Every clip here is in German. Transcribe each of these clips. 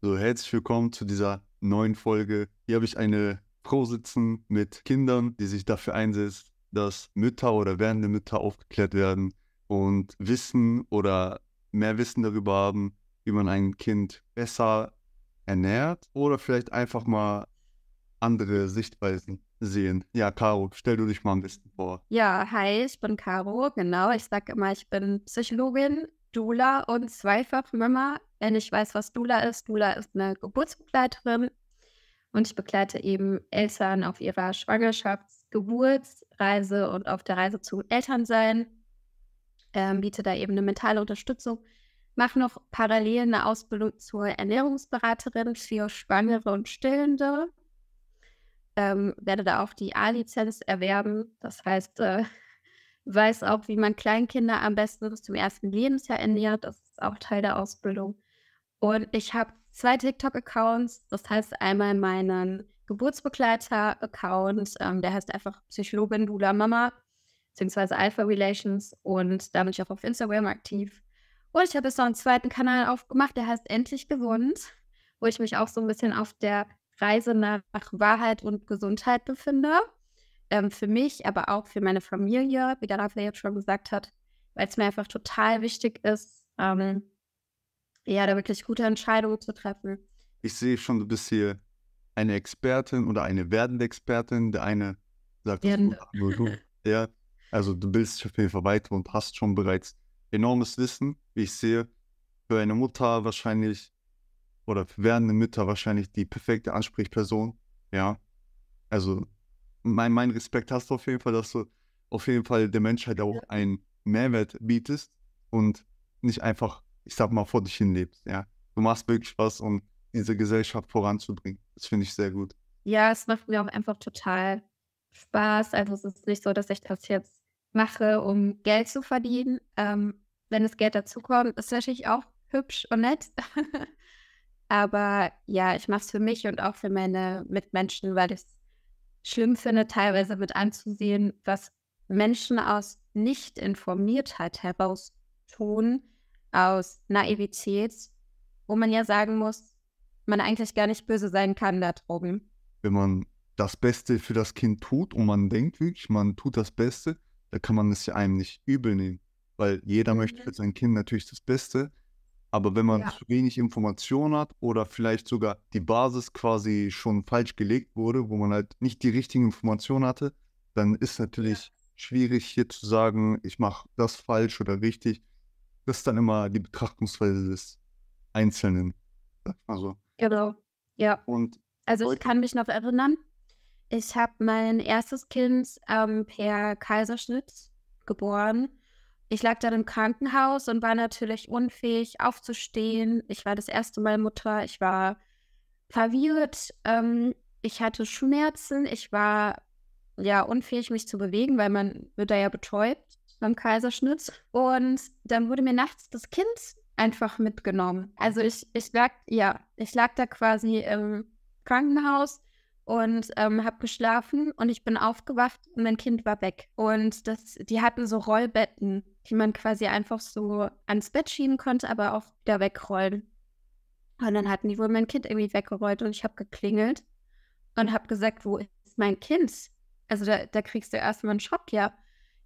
So, herzlich willkommen zu dieser neuen Folge. Hier habe ich eine Frau sitzen mit Kindern, die sich dafür einsetzt, dass Mütter oder werdende Mütter aufgeklärt werden und Wissen oder mehr Wissen darüber haben, wie man ein Kind besser ernährt oder vielleicht einfach mal andere Sichtweisen sehen. Ja, Caro, stell du dich mal am besten vor. Ja, hi, ich bin Caro, genau. Ich sage immer, ich bin Psychologin, Dula und zweifach Mama wenn ich weiß, was Dula ist, Dula ist eine Geburtsbegleiterin und ich begleite eben Eltern auf ihrer Schwangerschafts-, Geburtsreise und auf der Reise zu Elternsein. Ähm, biete da eben eine mentale Unterstützung. Mache noch parallel eine Ausbildung zur Ernährungsberaterin für Schwangere und Stillende. Ähm, werde da auch die A-Lizenz erwerben. Das heißt, äh, weiß auch, wie man Kleinkinder am besten bis zum ersten Lebensjahr ernährt. Das ist auch Teil der Ausbildung. Und ich habe zwei TikTok-Accounts. Das heißt einmal meinen Geburtsbegleiter-Account, ähm, der heißt einfach Psychologin Dula Mama, beziehungsweise Alpha Relations. Und da bin ich auch auf Instagram aktiv. Und ich habe jetzt noch einen zweiten Kanal aufgemacht, der heißt Endlich Gesund, wo ich mich auch so ein bisschen auf der Reise nach Wahrheit und Gesundheit befinde. Ähm, für mich, aber auch für meine Familie, wie der Raphael jetzt schon gesagt hat, weil es mir einfach total wichtig ist, ähm, ja, da wirklich gute Entscheidungen zu treffen. Ich sehe schon, du bist hier eine Expertin oder eine werdende Expertin. Der eine sagt, werdende. ja, also du bist auf jeden Fall weiter und hast schon bereits enormes Wissen, wie ich sehe. Für eine Mutter wahrscheinlich oder für werdende Mütter wahrscheinlich die perfekte Ansprechperson. Ja, also mein, mein Respekt hast du auf jeden Fall, dass du auf jeden Fall der Menschheit auch einen Mehrwert bietest und nicht einfach ich sag mal, vor dich hin lebst. Ja? Du machst wirklich was, um diese Gesellschaft voranzubringen. Das finde ich sehr gut. Ja, es macht mir auch einfach total Spaß. Also es ist nicht so, dass ich das jetzt mache, um Geld zu verdienen. Ähm, wenn das Geld dazukommt, ist natürlich auch hübsch und nett. Aber ja, ich mache es für mich und auch für meine Mitmenschen, weil ich es schlimm finde, teilweise mit anzusehen, was Menschen aus Nicht-Informiertheit heraus tun, aus Naivität, wo man ja sagen muss, man eigentlich gar nicht böse sein kann da droben. Wenn man das Beste für das Kind tut und man denkt wirklich, man tut das Beste, da kann man es ja einem nicht übel nehmen, weil jeder mhm. möchte für sein Kind natürlich das Beste. Aber wenn man ja. zu wenig Informationen hat oder vielleicht sogar die Basis quasi schon falsch gelegt wurde, wo man halt nicht die richtigen Informationen hatte, dann ist natürlich ja. schwierig hier zu sagen, ich mache das falsch oder richtig. Das ist dann immer die Betrachtungsweise des Einzelnen. Also. Genau, ja. Und also ich kann mich noch erinnern, ich habe mein erstes Kind ähm, per Kaiserschnitt geboren. Ich lag dann im Krankenhaus und war natürlich unfähig aufzustehen. Ich war das erste Mal Mutter. Ich war verwirrt. Ähm, ich hatte Schmerzen. Ich war ja unfähig, mich zu bewegen, weil man wird da ja betäubt beim Kaiserschnitt. Und dann wurde mir nachts das Kind einfach mitgenommen. Also ich, ich lag, ja, ich lag da quasi im Krankenhaus und ähm, habe geschlafen und ich bin aufgewacht und mein Kind war weg. Und das, die hatten so Rollbetten, die man quasi einfach so ans Bett schieben konnte, aber auch wieder wegrollen. Und dann hatten die wohl mein Kind irgendwie weggerollt und ich habe geklingelt und habe gesagt, wo ist mein Kind? Also da, da kriegst du erstmal einen Schock, ja.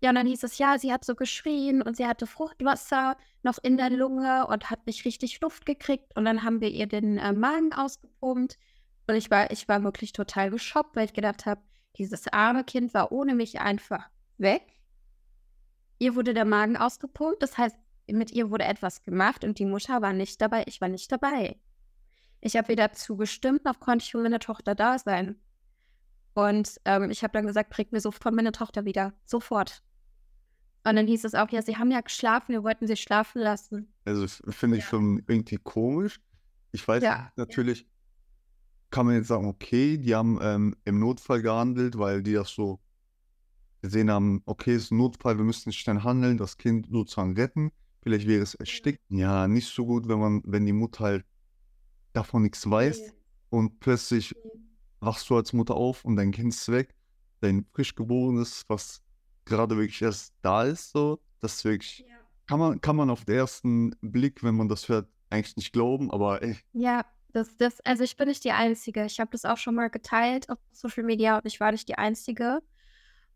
Ja, und dann hieß es, ja, sie hat so geschrien und sie hatte Fruchtwasser noch in der Lunge und hat nicht richtig Luft gekriegt. Und dann haben wir ihr den äh, Magen ausgepumpt. Und ich war, ich war wirklich total geschockt, weil ich gedacht habe, dieses arme Kind war ohne mich einfach weg. Ihr wurde der Magen ausgepumpt, das heißt, mit ihr wurde etwas gemacht und die Mutter war nicht dabei, ich war nicht dabei. Ich habe weder zugestimmt, noch konnte ich für meine Tochter da sein. Und ähm, ich habe dann gesagt, bringt mir sofort meine Tochter wieder, sofort. Und dann hieß es auch, ja, sie haben ja geschlafen, wir wollten sie schlafen lassen. Also finde ich ja. schon irgendwie komisch. Ich weiß ja. natürlich, kann man jetzt sagen, okay, die haben ähm, im Notfall gehandelt, weil die das so gesehen haben, okay, es ist ein Notfall, wir müssen schnell handeln, das Kind sozusagen retten. Vielleicht wäre es erstickt. Ja, nicht so gut, wenn man, wenn die Mutter halt davon nichts weiß ja. und plötzlich wachst du als Mutter auf und dein Kind ist weg, dein frisch geborenes, was gerade wirklich erst da ist, so, das wirklich, ja. kann, man, kann man auf den ersten Blick, wenn man das hört, eigentlich nicht glauben, aber ey. Äh. Ja, das, das, also ich bin nicht die Einzige. Ich habe das auch schon mal geteilt auf Social Media und ich war nicht die Einzige.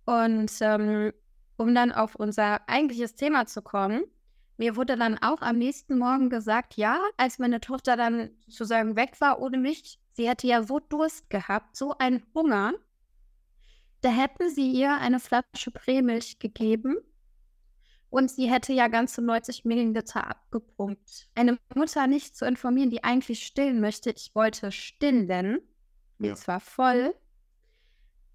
Und ähm, um dann auf unser eigentliches Thema zu kommen, mir wurde dann auch am nächsten Morgen gesagt, ja, als meine Tochter dann sozusagen weg war ohne mich, sie hätte ja so Durst gehabt, so einen Hunger da hätten sie ihr eine Flasche Prämilch gegeben und sie hätte ja ganze 90 Milliliter abgepumpt. Eine Mutter nicht zu informieren, die eigentlich stillen möchte, ich wollte stillen, ja. es war voll,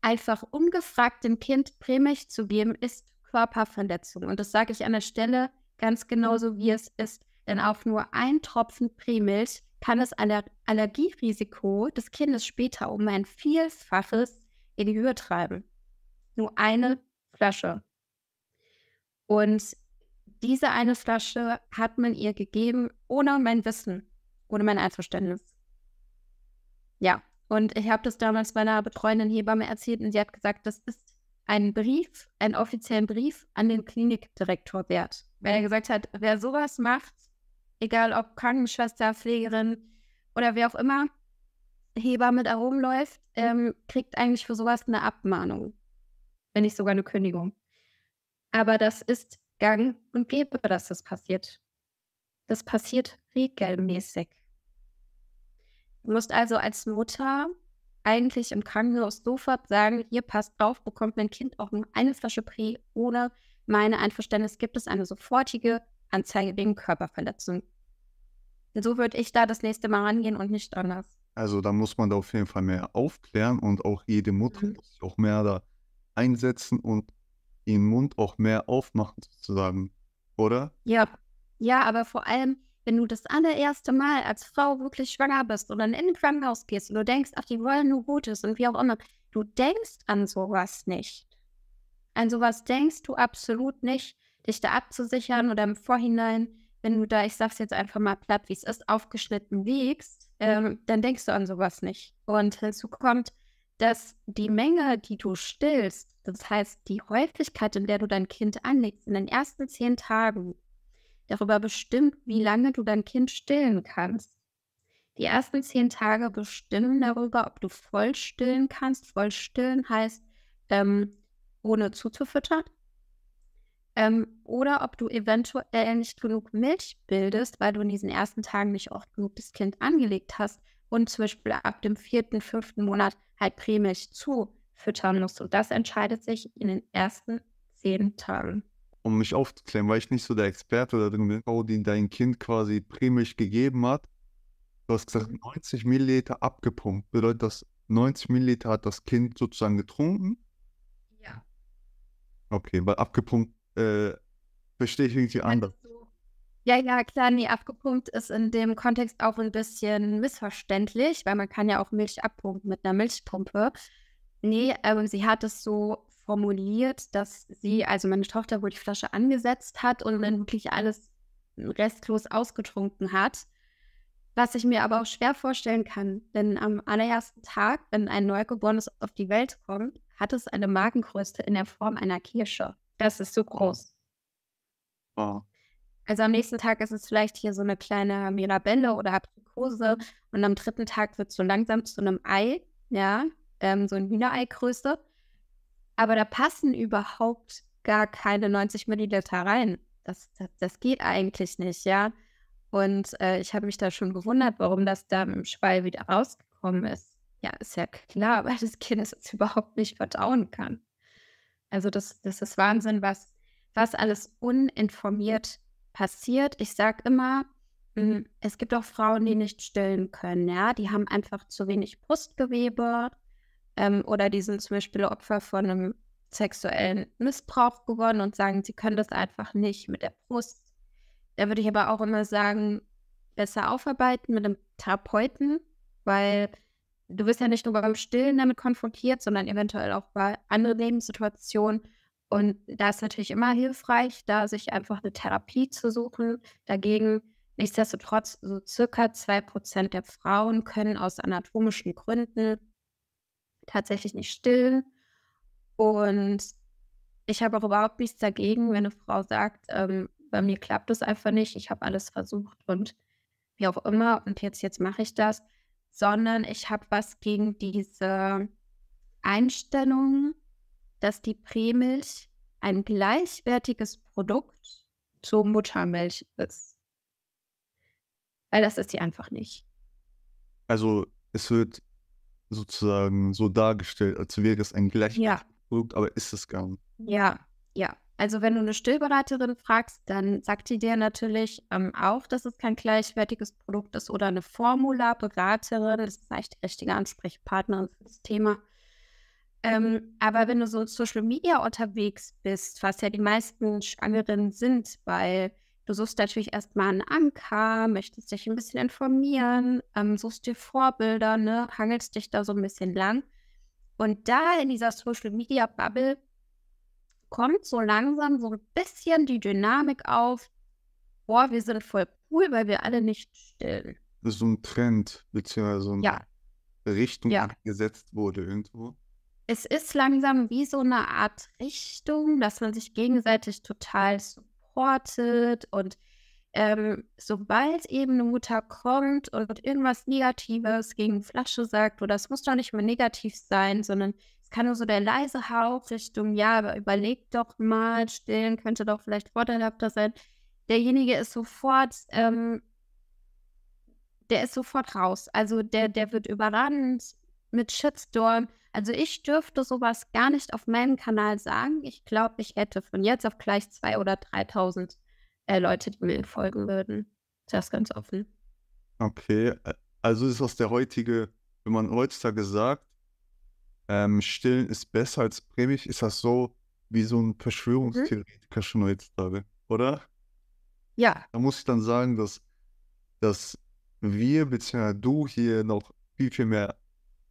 einfach ungefragt dem Kind Prämilch zu geben, ist Körperverletzung. Und das sage ich an der Stelle ganz genauso, wie es ist. Denn auch nur ein Tropfen Prämilch kann das Aller Allergierisiko des Kindes später um ein Vielfaches in die Höhe treiben. Nur eine mhm. Flasche. Und diese eine Flasche hat man ihr gegeben, ohne mein Wissen, ohne mein Einverständnis. Ja, und ich habe das damals meiner betreuenden Hebamme erzählt und sie hat gesagt, das ist ein Brief, einen offiziellen Brief an den Klinikdirektor wert. Weil er gesagt hat, wer sowas macht, egal ob Krankenschwester, Pflegerin oder wer auch immer, Hebamme da rumläuft, mhm. ähm, kriegt eigentlich für sowas eine Abmahnung, wenn nicht sogar eine Kündigung. Aber das ist gang und gäbe, dass das passiert. Das passiert regelmäßig. Du musst also als Mutter eigentlich im Krankenhaus sofort sagen, hier passt auf, bekommt mein Kind auch nur eine Flasche Prä ohne meine Einverständnis gibt es eine sofortige Anzeige wegen Körperverletzung. So würde ich da das nächste Mal rangehen und nicht anders. Also da muss man da auf jeden Fall mehr aufklären und auch jede Mutter mhm. muss sich auch mehr da einsetzen und ihren Mund auch mehr aufmachen sozusagen, oder? Ja, ja, aber vor allem, wenn du das allererste Mal als Frau wirklich schwanger bist oder in ein Krankenhaus gehst und du denkst, ach, die wollen nur Gutes und wie auch immer, du denkst an sowas nicht. An sowas denkst du absolut nicht, dich da abzusichern oder im Vorhinein, wenn du da, ich sag's jetzt einfach mal platt, wie es ist, aufgeschnitten wiegst, Mhm. ähm, dann denkst du an sowas nicht. Und hinzu kommt, dass die Menge, die du stillst, das heißt die Häufigkeit, in der du dein Kind anlegst, in den ersten zehn Tagen darüber bestimmt, wie lange du dein Kind stillen kannst. Die ersten zehn Tage bestimmen darüber, ob du voll stillen kannst. Voll stillen heißt ähm, ohne zuzufüttern ähm, oder ob du eventuell nicht genug Milch bildest, weil du in diesen ersten Tagen nicht oft genug das Kind angelegt hast und zum Beispiel ab dem vierten, fünften Monat halt Prämilch zufüttern musst. Und das entscheidet sich in den ersten zehn Tagen. Um mich aufzuklären, weil ich nicht so der Experte da drin bin, Audin dein Kind quasi Prämilch gegeben hat. Du hast gesagt, 90 Milliliter abgepumpt. Bedeutet das, 90 Milliliter hat das Kind sozusagen getrunken? Ja. Okay, weil abgepumpt äh, verstehe ich irgendwie anders. Ja, ja, klar, nee, abgepumpt ist in dem Kontext auch ein bisschen missverständlich, weil man kann ja auch Milch abpumpen mit einer Milchpumpe. Nee, ähm, sie hat es so formuliert, dass sie, mhm. also meine Tochter, wohl die Flasche angesetzt hat und dann wirklich alles restlos ausgetrunken hat. Was ich mir aber auch schwer vorstellen kann, denn am allerersten Tag, wenn ein Neugeborenes auf die Welt kommt, hat es eine Magengröße in der Form einer Kirsche. Das ist zu groß. Wow. Also am nächsten Tag ist es vielleicht hier so eine kleine Mirabelle oder Aprikose mhm. und am dritten Tag wird es so langsam zu einem Ei, ja, ähm, so ein Hühnereigröße. Aber da passen überhaupt gar keine 90 Milliliter rein. Das, das, das geht eigentlich nicht, ja. Und äh, ich habe mich da schon gewundert, warum das da mit dem Schwall wieder rausgekommen ist. Ja, ist ja klar, weil das Kind es überhaupt nicht verdauen kann. Also das, das ist Wahnsinn, was, was alles uninformiert passiert. Ich sage immer, hm, mhm. es gibt auch Frauen, die nicht stillen können, ja, die haben einfach zu wenig Brustgewebe ähm, oder die sind zum Beispiel Opfer von einem sexuellen Missbrauch geworden und sagen, sie können das einfach nicht mit der Brust. Da würde ich aber auch immer sagen, besser aufarbeiten mit einem Therapeuten, weil du wirst ja nicht nur beim Stillen damit konfrontiert, sondern eventuell auch bei anderen Lebenssituationen. Und da ist natürlich immer hilfreich, da sich einfach eine Therapie zu suchen. Dagegen, nichtsdestotrotz, so circa zwei Prozent der Frauen können aus anatomischen Gründen tatsächlich nicht stillen. Und ich habe auch überhaupt nichts dagegen, wenn eine Frau sagt, ähm, bei mir klappt es einfach nicht, ich habe alles versucht und wie auch immer und jetzt, jetzt mache ich das sondern ich habe was gegen diese Einstellung, dass die Prämilch ein gleichwertiges Produkt zur Muttermilch ist. Weil das ist sie einfach nicht. Also es wird sozusagen so dargestellt, als wäre es ein gleichwertiges ja. Produkt, aber ist es gar nicht. Ja, ja. Also wenn du eine Stillberaterin fragst, dann sagt die dir natürlich ähm, auch, dass es kein gleichwertiges Produkt ist oder eine Formularberaterin, Das ist eigentlich die richtige Ansprechpartnerin für das Thema. Ähm, aber wenn du so Social Media unterwegs bist, was ja die meisten Schwangeren sind, weil du suchst natürlich erstmal einen Anker, möchtest dich ein bisschen informieren, ähm, suchst dir Vorbilder, ne, hangelst dich da so ein bisschen lang. Und da in dieser Social Media Bubble kommt so langsam so ein bisschen die Dynamik auf, boah, wir sind voll cool, weil wir alle nicht stillen. Das ist so ein Trend, beziehungsweise so eine ja. Richtung, ja. die gesetzt wurde irgendwo. Es ist langsam wie so eine Art Richtung, dass man sich gegenseitig total supportet und ähm, sobald eben eine Mutter kommt und irgendwas Negatives gegen Flasche sagt, oder das muss doch nicht mehr negativ sein, sondern kann nur so der leise Hauch Richtung, ja, aber überleg doch mal, stillen könnte doch vielleicht vorteilhafter sein. Derjenige ist sofort, ähm, der ist sofort raus. Also der, der wird überrannt mit Shitstorm. Also ich dürfte sowas gar nicht auf meinem Kanal sagen. Ich glaube, ich hätte von jetzt auf gleich 2.000 oder 3.000 äh, Leute, die mir folgen würden. Das ist ganz offen. Okay, äh, also ist aus der heutige, wenn man heutzutage sagt, ähm, Stillen ist besser als Prämig, ist das so wie so ein mhm. Verschwörungstheoretiker mhm. schon heutzutage, oder? Ja. Da muss ich dann sagen, dass, dass wir bzw. du hier noch viel, viel mehr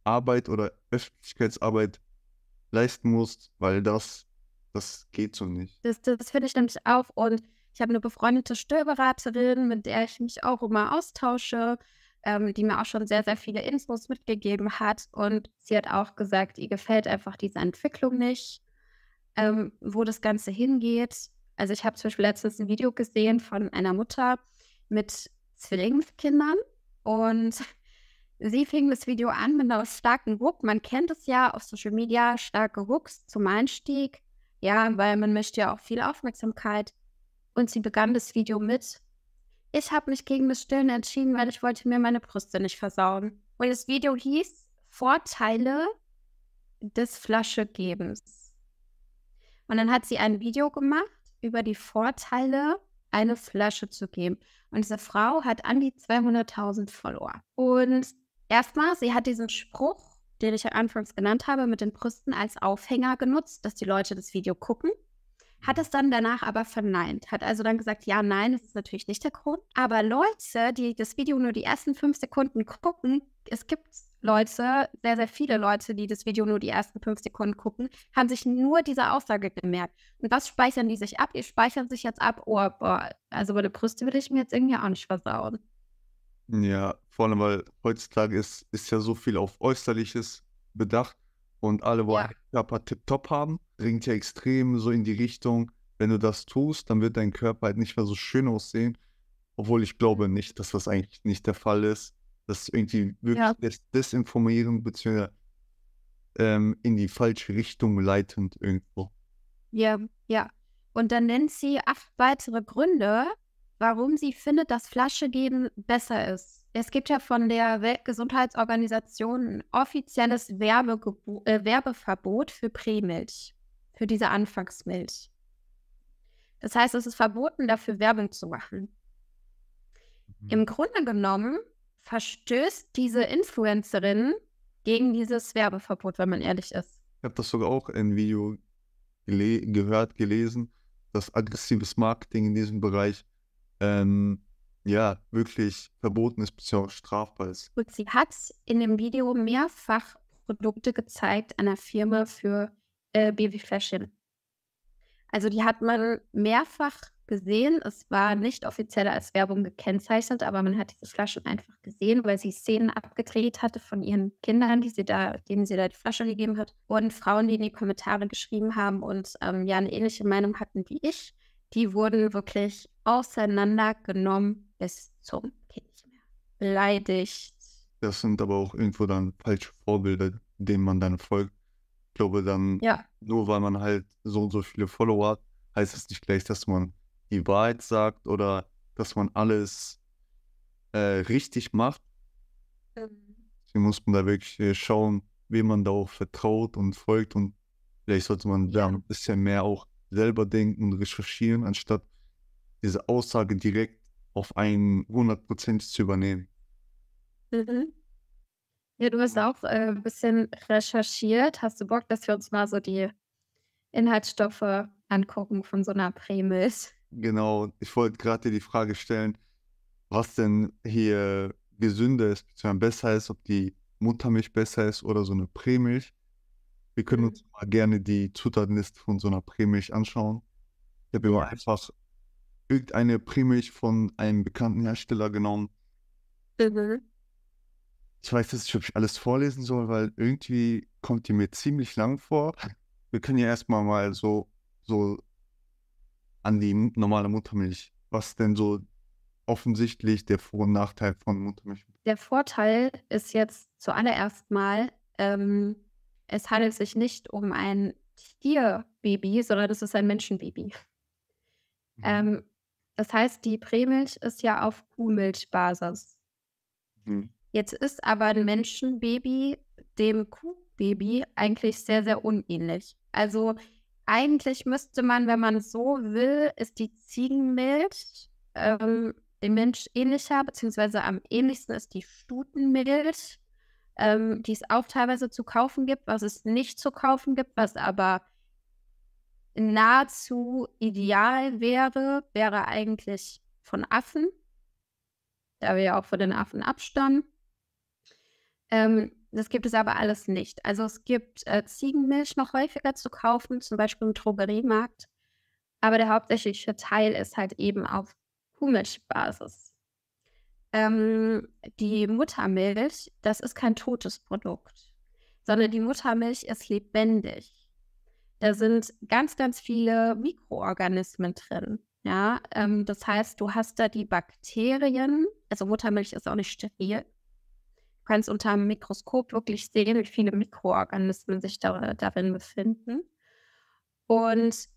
Arbeit oder Öffentlichkeitsarbeit leisten musst, weil das, das geht so nicht. Das, das finde ich nämlich auch. Und ich habe eine befreundete Störberaterin, mit der ich mich auch immer austausche ähm, die mir auch schon sehr, sehr viele Infos mitgegeben hat. Und sie hat auch gesagt, ihr gefällt einfach diese Entwicklung nicht, ähm, wo das Ganze hingeht. Also ich habe zum Beispiel letztens ein Video gesehen von einer Mutter mit Zwillingskindern und sie fing das Video an mit einem starken Ruck. Man kennt es ja auf Social Media, starke Rucks zum Einstieg. Ja, weil man möchte ja auch viel Aufmerksamkeit. Und sie begann das Video mit, ich habe mich gegen das Stillen entschieden, weil ich wollte mir meine Brüste nicht versauen. Und das Video hieß Vorteile des Flaschegebens. Und dann hat sie ein Video gemacht über die Vorteile, eine Flasche zu geben. Und diese Frau hat an die 200.000 Follower. Und erstmal, sie hat diesen Spruch, den ich anfangs genannt habe, mit den Brüsten als Aufhänger genutzt, dass die Leute das Video gucken hat es dann danach aber verneint, hat also dann gesagt, ja, nein, das ist natürlich nicht der Grund. Aber Leute, die das Video nur die ersten fünf Sekunden gucken, es gibt Leute, sehr, sehr viele Leute, die das Video nur die ersten fünf Sekunden gucken, haben sich nur diese Aussage gemerkt. Und was speichern die sich ab? Die speichern sich jetzt ab, oh, boah, also meine Brüste würde ich mir jetzt irgendwie auch nicht versauen. Ja, vor allem, weil heutzutage ist, ist ja so viel auf Äußerliches bedacht und alle wollen ja. Körper tipptopp haben bringt ja extrem so in die Richtung, wenn du das tust, dann wird dein Körper halt nicht mehr so schön aussehen. Obwohl ich glaube mhm. nicht, dass das eigentlich nicht der Fall ist. Dass irgendwie wirklich das ja. Desinformieren bzw. Ähm, in die falsche Richtung leitend irgendwo. Ja, ja. Und dann nennt sie acht weitere Gründe, warum sie findet, dass Flasche geben besser ist. Es gibt ja von der Weltgesundheitsorganisation ein offizielles Werbe äh, Werbeverbot für Prämilch für diese Anfangsmilch. Das heißt, es ist verboten, dafür Werbung zu machen. Mhm. Im Grunde genommen verstößt diese Influencerin gegen dieses Werbeverbot, wenn man ehrlich ist. Ich habe das sogar auch in einem Video gele gehört, gelesen, dass aggressives Marketing in diesem Bereich ähm, ja wirklich verboten ist bzw. strafbar ist. Und sie hat in dem Video mehrfach Produkte gezeigt einer Firma für äh, Baby Fashion. Also die hat man mehrfach gesehen. Es war mhm. nicht offiziell als Werbung gekennzeichnet, aber man hat diese Flaschen einfach gesehen, weil sie Szenen abgedreht hatte von ihren Kindern, die sie da, denen sie da die Flasche gegeben hat. Und Frauen, die in die Kommentare geschrieben haben und ähm, ja eine ähnliche Meinung hatten wie ich, die wurden wirklich auseinandergenommen bis zum Kind nicht mehr. Beleidigt. Das sind aber auch irgendwo dann falsche Vorbilder, denen man dann folgt ich glaube, dann, ja. nur weil man halt so und so viele Follower hat, heißt es nicht gleich, dass man die Wahrheit sagt oder dass man alles äh, richtig macht. Mhm. Sie muss man da wirklich äh, schauen, wem man da auch vertraut und folgt und vielleicht sollte man ja. da ein bisschen mehr auch selber denken und recherchieren, anstatt diese Aussage direkt auf einen 100% zu übernehmen. Mhm. Ja, du hast auch äh, ein bisschen recherchiert. Hast du Bock, dass wir uns mal so die Inhaltsstoffe angucken von so einer Prämilch? Genau, ich wollte gerade dir die Frage stellen, was denn hier gesünder ist, beziehungsweise besser ist, ob die Muttermilch besser ist oder so eine Prämilch. Wir können mhm. uns mal gerne die Zutatenliste von so einer Prämilch anschauen. Ich habe immer einfach irgendeine Prämilch von einem bekannten Hersteller genommen. Mhm. Ich weiß nicht, ob ich alles vorlesen soll, weil irgendwie kommt die mir ziemlich lang vor. Wir können ja erstmal mal so, so an die normale Muttermilch, was denn so offensichtlich der Vor- und Nachteil von Muttermilch ist. Der Vorteil ist jetzt zuallererst mal, ähm, es handelt sich nicht um ein Tierbaby, sondern das ist ein Menschenbaby. Mhm. Ähm, das heißt, die Prämilch ist ja auf Kuhmilchbasis. Mhm. Jetzt ist aber ein mhm. Menschenbaby dem Kuhbaby eigentlich sehr, sehr unähnlich. Also eigentlich müsste man, wenn man es so will, ist die Ziegenmilch ähm, dem Mensch ähnlicher, beziehungsweise am ähnlichsten ist die Stutenmilch, ähm, die es auch teilweise zu kaufen gibt, was es nicht zu kaufen gibt, was aber nahezu ideal wäre, wäre eigentlich von Affen, da wir ja auch von den Affen abstammen. Ähm, das gibt es aber alles nicht. Also es gibt äh, Ziegenmilch noch häufiger zu kaufen, zum Beispiel im Drogeriemarkt. Aber der hauptsächliche Teil ist halt eben auf Kuhmilchbasis. Ähm, die Muttermilch, das ist kein totes Produkt, sondern die Muttermilch ist lebendig. Da sind ganz, ganz viele Mikroorganismen drin. Ja, ähm, das heißt, du hast da die Bakterien, also Muttermilch ist auch nicht steril, Du kannst unter einem Mikroskop wirklich sehen, wie viele Mikroorganismen sich da, darin befinden. Und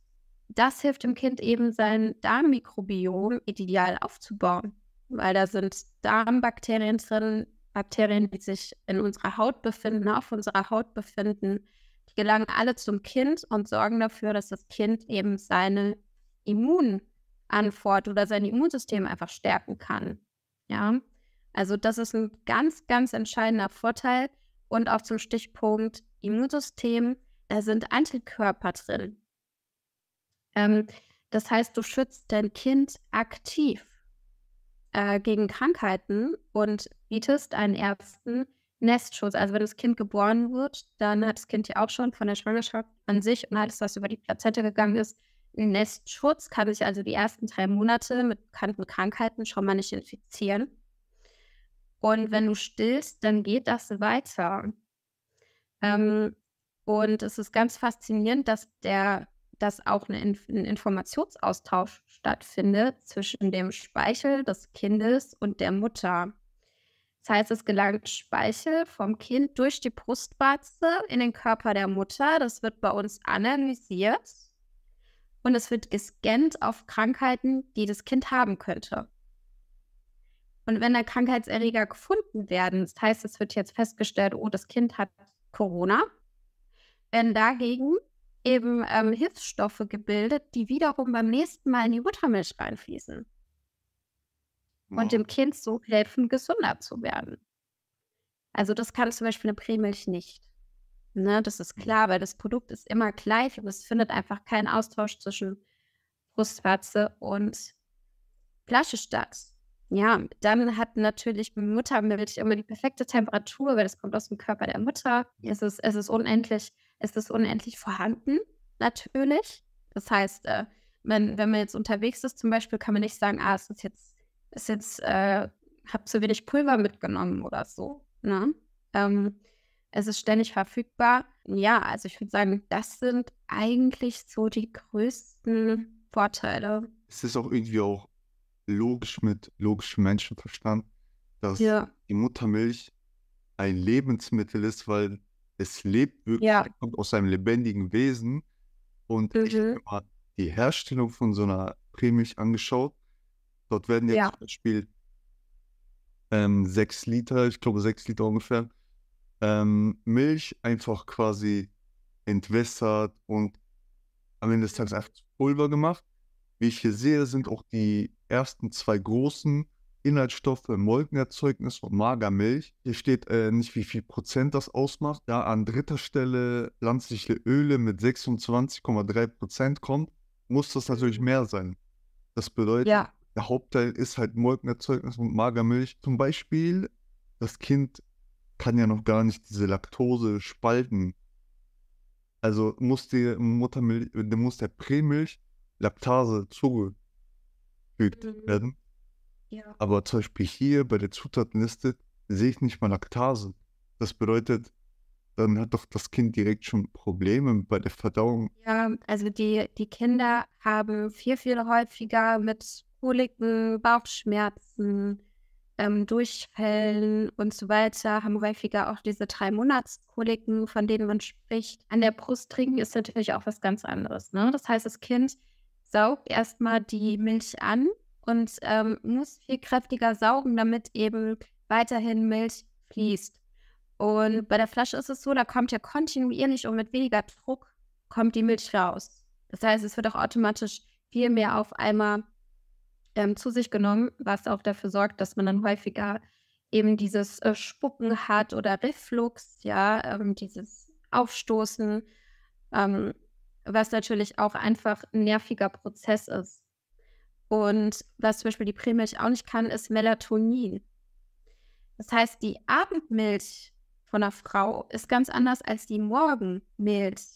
das hilft dem Kind eben, sein Darmmikrobiom ideal aufzubauen, weil da sind Darmbakterien drin, Bakterien, die sich in unserer Haut befinden, auf unserer Haut befinden. Die gelangen alle zum Kind und sorgen dafür, dass das Kind eben seine Immunantwort oder sein Immunsystem einfach stärken kann. Ja, also das ist ein ganz, ganz entscheidender Vorteil. Und auch zum Stichpunkt Immunsystem, da sind Antikörper drin. Ähm, das heißt, du schützt dein Kind aktiv äh, gegen Krankheiten und bietest einen Ärzten Nestschutz. Also wenn das Kind geboren wird, dann hat das Kind ja auch schon von der Schwangerschaft an sich und alles, was über die Plazette gegangen ist, einen Nestschutz, kann sich also die ersten drei Monate mit bekannten Krankheiten schon mal nicht infizieren. Und mhm. wenn du stillst, dann geht das weiter. Ähm, mhm. und es ist ganz faszinierend, dass der, dass auch ein Informationsaustausch stattfindet zwischen dem Speichel des Kindes und der Mutter. Das heißt, es gelangt Speichel vom Kind durch die Brustwarze in den Körper der Mutter. Das wird bei uns analysiert und es wird gescannt auf Krankheiten, die das Kind haben könnte. Und wenn da Krankheitserreger gefunden werden, das heißt, es wird jetzt festgestellt, oh, das Kind hat Corona, werden dagegen eben ähm, Hilfsstoffe gebildet, die wiederum beim nächsten Mal in die Muttermilch reinfließen. Wow. Und dem Kind so helfen, gesünder zu werden. Also das kann zum Beispiel eine Prämilch nicht. Ne, das ist mhm. klar, weil das Produkt ist immer gleich und es findet einfach keinen Austausch zwischen Brustwarze und Flasche statt ja, dann hat natürlich Muttermilch immer die perfekte Temperatur, weil das kommt aus dem Körper der Mutter. Es ist, es ist unendlich, es ist unendlich vorhanden, natürlich. Das heißt, äh, wenn, wenn man jetzt unterwegs ist, zum Beispiel, kann man nicht sagen, ah, es ist jetzt, ist jetzt, äh, hab zu wenig Pulver mitgenommen oder so. Ne? Ähm, es ist ständig verfügbar. Ja, also ich würde sagen, das sind eigentlich so die größten Vorteile. Es ist auch irgendwie auch logisch mit logischem Menschenverstand, dass ja. die Muttermilch ein Lebensmittel ist, weil es lebt wirklich, ja. kommt aus einem lebendigen Wesen. Und mhm. ich habe mal die Herstellung von so einer Prämilch angeschaut. Dort werden jetzt ja. zum Beispiel ähm, 6 Liter, ich glaube sechs Liter ungefähr, ähm, Milch einfach quasi entwässert und am Ende des Tages einfach Pulver gemacht. Wie ich hier sehe, sind auch die ersten zwei großen Inhaltsstoffe Molkenerzeugnis und Magermilch. Hier steht äh, nicht, wie viel Prozent das ausmacht. Da an dritter Stelle pflanzliche Öle mit 26,3 Prozent kommt, muss das natürlich mhm. mehr sein. Das bedeutet, ja. der Hauptteil ist halt Molkenerzeugnis und Magermilch. Zum Beispiel, das Kind kann ja noch gar nicht diese Laktose spalten. Also muss die Muttermilch, äh, muss der Prämilch Laktase zugefügt mhm. werden. Ja. Aber zum Beispiel hier bei der Zutatenliste sehe ich nicht mal Laktase. Das bedeutet, dann hat doch das Kind direkt schon Probleme bei der Verdauung. Ja, also die, die Kinder haben viel, viel häufiger mit Koliken, Bauchschmerzen, ähm, Durchfällen und so weiter, haben häufiger auch diese drei Monatskoliken, von denen man spricht. An der Brust trinken ist natürlich auch was ganz anderes. Ne? Das heißt, das Kind saug erstmal die mhm. Milch an und ähm, muss viel kräftiger saugen, damit eben weiterhin Milch fließt. Und mhm. bei der Flasche ist es so, da kommt ja kontinuierlich und mit weniger Druck kommt die Milch raus. Das heißt, es wird auch automatisch viel mehr auf einmal ähm, zu sich genommen, was auch dafür sorgt, dass man dann häufiger eben dieses äh, Spucken hat oder Reflux, ja, ähm, dieses Aufstoßen. Ähm, was natürlich auch einfach ein nerviger Prozess ist. Und was zum Beispiel die Prämilch auch nicht kann, ist Melatonin. Das heißt, die Abendmilch von einer Frau ist ganz anders als die Morgenmilch.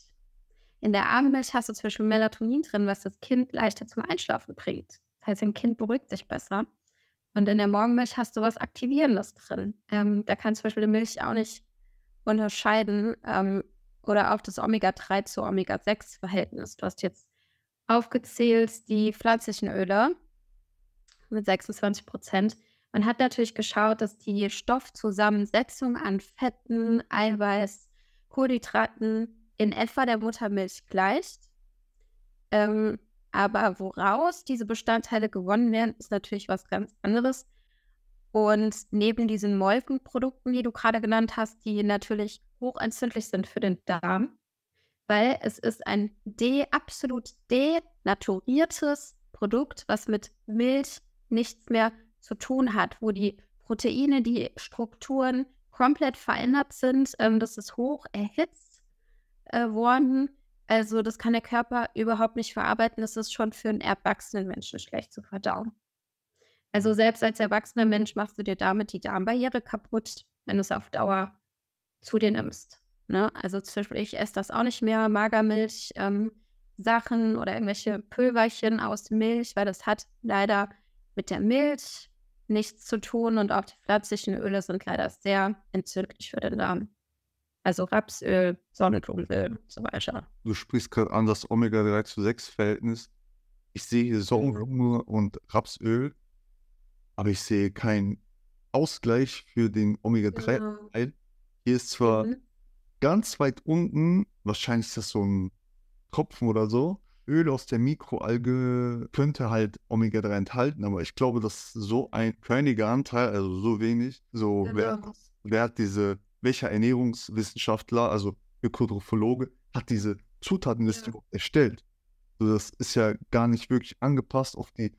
In der Abendmilch hast du zum Beispiel Melatonin drin, was das Kind leichter zum Einschlafen bringt. Das heißt, ein Kind beruhigt sich besser. Und in der Morgenmilch hast du was Aktivierendes drin. Ähm, da kann zum Beispiel die Milch auch nicht unterscheiden, ähm, oder auf das Omega-3 zu Omega-6-Verhältnis. Du hast jetzt aufgezählt die pflanzlichen Öle mit 26 Prozent. Man hat natürlich geschaut, dass die Stoffzusammensetzung an Fetten, Eiweiß, Kohlenhydraten in etwa der Muttermilch gleicht. Ähm, aber woraus diese Bestandteile gewonnen werden, ist natürlich was ganz anderes. Und neben diesen Molkenprodukten, die du gerade genannt hast, die natürlich hochentzündlich sind für den Darm, weil es ist ein de absolut denaturiertes Produkt, was mit Milch nichts mehr zu tun hat, wo die Proteine, die Strukturen komplett verändert sind. Ähm, das ist hoch erhitzt äh, worden. Also das kann der Körper überhaupt nicht verarbeiten. Das ist schon für einen erwachsenen Menschen schlecht zu verdauen. Also selbst als erwachsener Mensch machst du dir damit die Darmbarriere kaputt, wenn du es auf Dauer zu dir nimmst. Ne? Also zum Beispiel, ich esse das auch nicht mehr, Magermilch, ähm, Sachen oder irgendwelche Pülverchen aus Milch, weil das hat leider mit der Milch nichts zu tun und auch die pflanzlichen Öle sind leider sehr entzündlich für den Darm. Also Rapsöl, Sonnenblumenöl und so weiter. Du sprichst gerade an das Omega-3 zu 6-Verhältnis. Ich sehe hier Sonnenblumenöl und Rapsöl aber ich sehe keinen Ausgleich für den Omega-3-Anteil. Hier ist zwar mhm. ganz weit unten, wahrscheinlich ist das so ein Tropfen oder so. Öl aus der Mikroalge könnte halt Omega-3 enthalten, aber ich glaube, dass so ein kleiniger Anteil, also so wenig, so ja, wer, ja. Genau. hat diese, welcher Ernährungswissenschaftler, also Ökotrophologe, hat diese Zutatenliste erstellt? So, das ist ja gar nicht wirklich angepasst auf die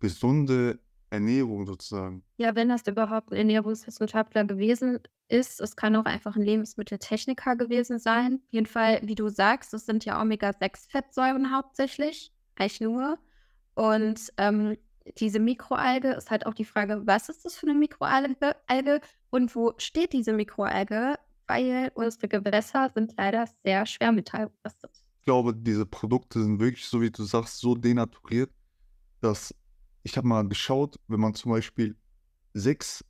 gesunde Ernährung sozusagen. Ja, wenn das überhaupt ein Ernährungswissenschaftler gewesen ist, es kann auch einfach ein Lebensmitteltechniker gewesen sein. Auf jeden Fall, wie du sagst, es sind ja Omega-6-Fettsäuren hauptsächlich, eigentlich nur. Und ähm, diese Mikroalge ist halt auch die Frage, was ist das für eine Mikroalge und wo steht diese Mikroalge? Weil unsere Gewässer sind leider sehr schwermetallbelastet. Ich glaube, diese Produkte sind wirklich, so wie du sagst, so denaturiert, dass ich habe mal geschaut, wenn man zum Beispiel sechs,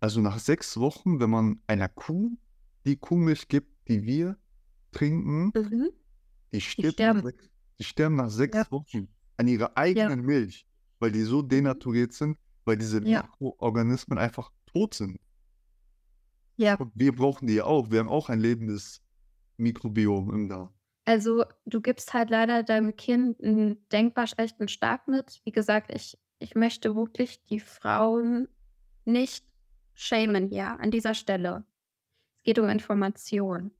also nach sechs Wochen, wenn man einer Kuh die Kuhmilch gibt, die wir trinken, mhm. die, stirbt die, sterben. Sechs, die sterben nach sechs ja. Wochen an ihrer eigenen ja. Milch, weil die so mhm. denaturiert sind, weil diese ja. Mikroorganismen einfach tot sind. Ja. Und wir brauchen die auch. Wir haben auch ein lebendes Mikrobiom im Darm. Also du gibst halt leider deinem Kind einen denkbar schlechten Start mit. Wie gesagt, ich, ich möchte wirklich die Frauen nicht schämen hier ja, an dieser Stelle. Es geht um Information.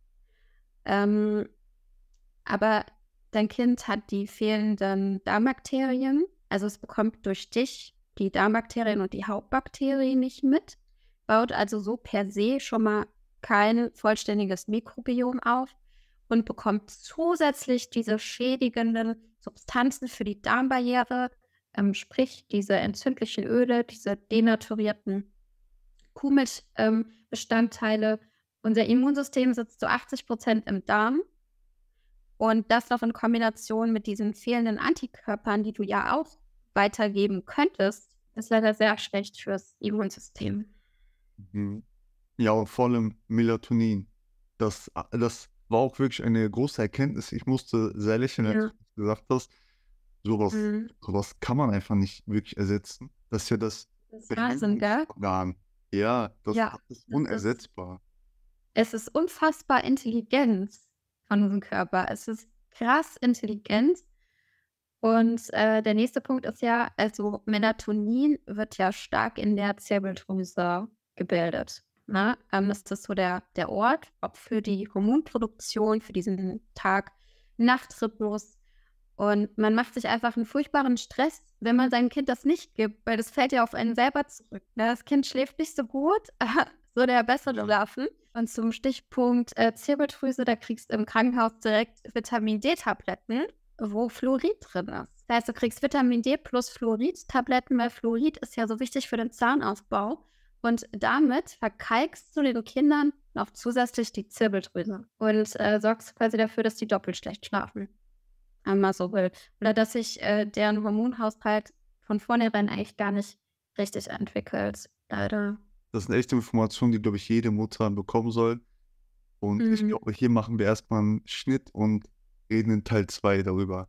Ähm, aber dein Kind hat die fehlenden Darmbakterien. Also es bekommt durch dich die Darmbakterien und die Hauptbakterien nicht mit, baut also so per se schon mal kein vollständiges Mikrobiom auf und bekommt zusätzlich diese schädigenden Substanzen für die Darmbarriere, ähm, sprich diese entzündlichen Öle, diese denaturierten Kuhmilchbestandteile. Ähm, Unser Immunsystem sitzt zu 80 Prozent im Darm. Und das noch in Kombination mit diesen fehlenden Antikörpern, die du ja auch weitergeben könntest, ist leider sehr schlecht fürs Immunsystem. Mhm. Ja, vor allem Melatonin. Das, das war auch wirklich eine große Erkenntnis. Ich musste sehr lächeln, als ja. du gesagt hast. Sowas, mhm. sowas kann man einfach nicht wirklich ersetzen. Das ist ja das, das Wahnsinn, gell? Ja, das ja, ist unersetzbar. Ist, es ist unfassbar intelligent von unserem Körper. Es ist krass intelligent. Und äh, der nächste Punkt ist ja, also Melatonin wird ja stark in der Zirbeldrüse gebildet. Ne? Ähm, mhm. das so der, der Ort, ob für mhm. die Hormonproduktion, für diesen Tag-Nacht-Rhythmus. Und man macht sich einfach einen furchtbaren Stress, wenn man seinem Kind das nicht gibt, weil das fällt ja auf einen mhm. selber zurück. Ne? Das Kind schläft nicht so gut, so der bessere schlafen. Und zum Stichpunkt äh, Zirbeldrüse, da kriegst du im Krankenhaus direkt Vitamin D-Tabletten, wo Fluorid drin ist. Das heißt, du kriegst Vitamin D plus Fluorid-Tabletten, weil Fluorid ist ja so wichtig für den Zahnausbau. Und damit verkalkst du den Kindern noch zusätzlich die Zirbeldrüse und äh, sorgst quasi dafür, dass die doppelt schlecht schlafen, Einmal so will. Oder dass sich äh, deren Hormonhaushalt von vornherein eigentlich gar nicht richtig entwickelt, leider. Das sind echte Informationen, die, glaube ich, jede Mutter bekommen soll. Und mhm. ich glaube, hier machen wir erstmal einen Schnitt und reden in Teil 2 darüber.